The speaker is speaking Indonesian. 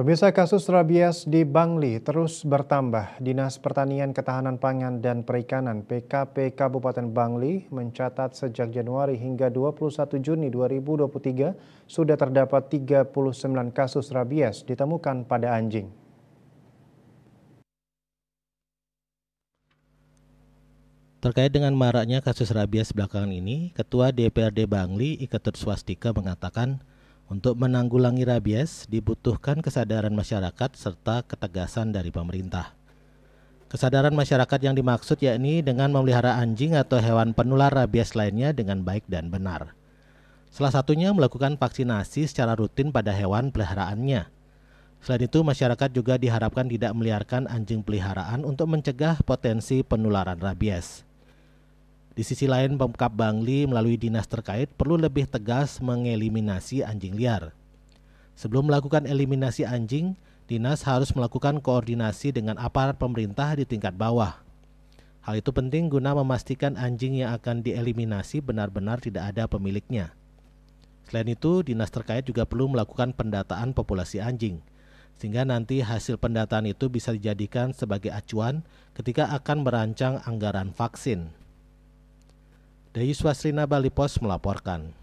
Pemirsa kasus rabies di Bangli terus bertambah. Dinas Pertanian Ketahanan Pangan dan Perikanan PKP Kabupaten Bangli mencatat sejak Januari hingga 21 Juni 2023 sudah terdapat 39 kasus rabies ditemukan pada anjing. Terkait dengan maraknya kasus rabies belakangan ini, Ketua DPRD Bangli Iketut Swastika mengatakan untuk menanggulangi rabies dibutuhkan kesadaran masyarakat serta ketegasan dari pemerintah. Kesadaran masyarakat yang dimaksud yakni dengan memelihara anjing atau hewan penular rabies lainnya dengan baik dan benar. Salah satunya melakukan vaksinasi secara rutin pada hewan peliharaannya. Selain itu, masyarakat juga diharapkan tidak meliarkan anjing peliharaan untuk mencegah potensi penularan rabies. Di sisi lain, Pemkap Bangli melalui dinas terkait perlu lebih tegas mengeliminasi anjing liar. Sebelum melakukan eliminasi anjing, dinas harus melakukan koordinasi dengan aparat pemerintah di tingkat bawah. Hal itu penting guna memastikan anjing yang akan dieliminasi benar-benar tidak ada pemiliknya. Selain itu, dinas terkait juga perlu melakukan pendataan populasi anjing, sehingga nanti hasil pendataan itu bisa dijadikan sebagai acuan ketika akan merancang anggaran vaksin. Swasrina Bali Pos melaporkan.